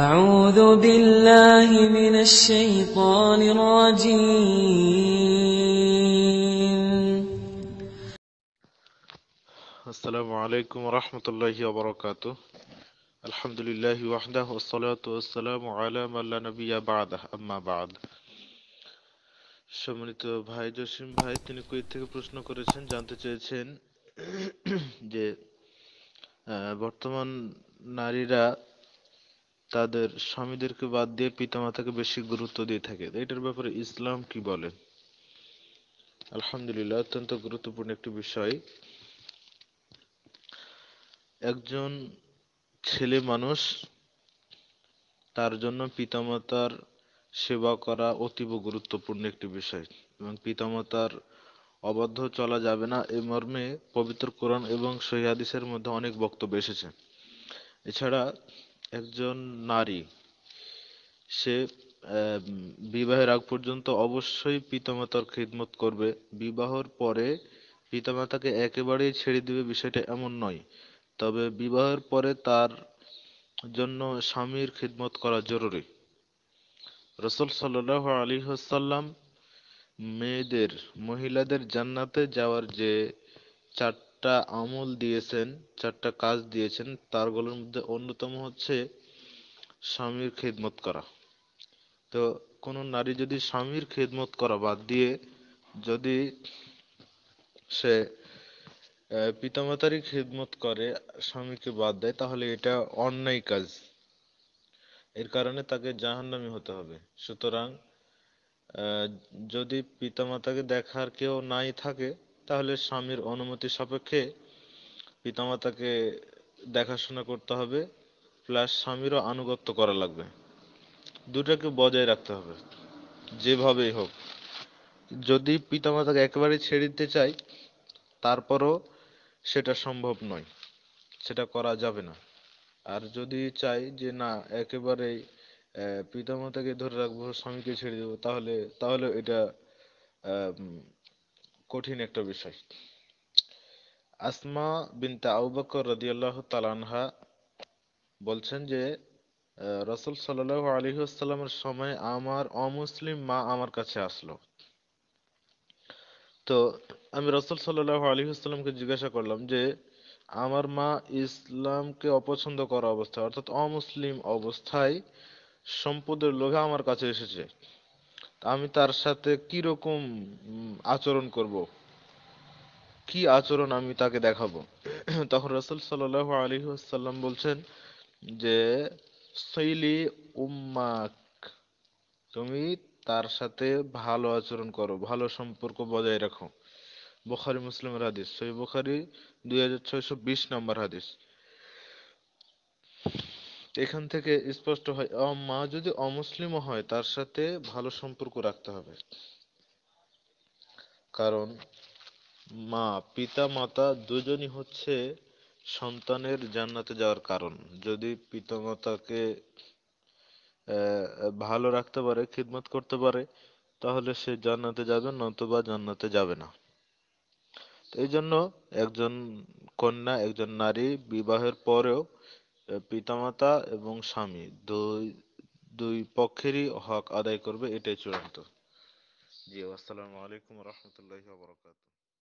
أعوذ بالله من الشيطان الرجيم السلام عليكم ورحمة الله وبركاته الحمد لله وحده والصلاة والسلام على من لا نبي بعده أما بعد সম্মানিত ভাই জসিম ভাই তিনি কুয়েত থেকে প্রশ্ন করেছেন জানতে চেয়েছেন যে বর্তমান নারীরা তাদের স্বামীদেরকে বাদ দিয়ে পিতামাতাকে বেশি গুরুত্ব দিয়ে থাকে এটার ব্যাপারে ইসলাম কি বলে আলহামদুলিল্লাহ অত্যন্ত গুরুত্বপূর্ণ একটি বিষয় একজন ছেলে মানুষ তার জন্য পিতামাতার সেবা করা অতীব গুরুত্বপূর্ণ একটি বিষয় এবং পিতামাতার অবাধ্য চলা যাবে না এ মর্মে পবিত্র কোরআন এবং সহিহাদিসের মধ্যে অনেক বক্তব্য এসেছে এছাড়া একজন নারী সে বিবাহের আগ পর্যন্ত অবশ্যই পিতামাতার খিদমত করবে বিবাহর পরে পিতামাতাকে একেবারেই ছেড়ে দিবে বিষয়টা এমন নয় তবে বিবাহের পরে তার জন্য স্বামীর খিদমত করা জরুরি রসুল সাল্লাহ আলী হাসাল্লাম মেয়েদের মহিলাদের জান্নাতে যাওয়ার যে চার চারটা আমল দিয়েছেন চারটা কাজ দিয়েছেন তারগুলোর মধ্যে অন্যতম হচ্ছে স্বামীর খেদমত করা তো কোনো নারী যদি স্বামীর খেদমত করা বাদ দিয়ে যদি সে পিতামাতারই খেদমত করে স্বামীকে বাদ দেয় তাহলে এটা অন্যায় কাজ এর কারণে তাকে জাহান্নামি হতে হবে সুতরাং যদি পিতামাতাকে দেখার কেউ নাই থাকে তাহলে স্বামীর অনুমতি সাপেক্ষে পিতামাতাকে দেখাশোনা করতে হবে প্লাস স্বামীরও আনুগত্য করা লাগবে দুটাকে বজায় রাখতে হবে যেভাবেই হোক যদি পিতামাতাকে একেবারে ছেড়ে দিতে চাই তারপরও সেটা সম্ভব নয় সেটা করা যাবে না আর যদি চাই যে না একেবারেই পিতামাতাকে ধরে রাখবো স্বামীকে ছেড়ে দেবো তাহলে তাহলে এটা কঠিন একটা বিষয় আসমা বিনতে আউবাকর রদিয়াল্লাহ তালানহা বলছেন যে রসুল সাল্লাহ আলহিহাস্লামের সময় আমার অমুসলিম মা আমার কাছে আসলো তো আমি রসুল সাল্লাহ আলহিহাস্লামকে জিজ্ঞাসা করলাম যে আমার মা ইসলামকে অপছন্দ করা অবস্থায় অর্থাৎ অমুসলিম অবস্থায় সম্পদের লোভে আমার কাছে এসেছে আমি তার সাথে কি রকম আচরণ করব কি আচরণ আমি তাকে দেখাবো তখন রাসূল সাল্লাল্লাহু আলাইহি ওয়াসাল্লাম বলছেন যে সৈলি উম্মাক তুমি তার সাথে ভালো আচরণ করো ভালো সম্পর্ক বজায় রাখো বুখারী মুসলিমের হাদিস সহি বুখারী দুই হাজার ছয়শো বিশ নম্বর হাদিস এখান থেকে স্পষ্ট হয় মা যদি অমুসলিমও হয় তার সাথে ভালো সম্পর্ক রাখতে হবে কারণ মা পিতা মাতা দুজনই হচ্ছে সন্তানের জান্নাতে যাওয়ার কারণ যদি পিতা মাতাকে ভালো রাখতে পারে খিদমত করতে পারে তাহলে সে জান্নাতে যাবে নতুবা জান্নাতে যাবে না এই জন্য একজন কন্যা একজন নারী বিবাহের পরেও পিতামাতা এবং স্বামী দুই দুই পক্ষেরই হক আদায় করবে এটাই চূড়ান্ত জি আসসালামু আলাইকুম রহমতুল্লাহ বরকাত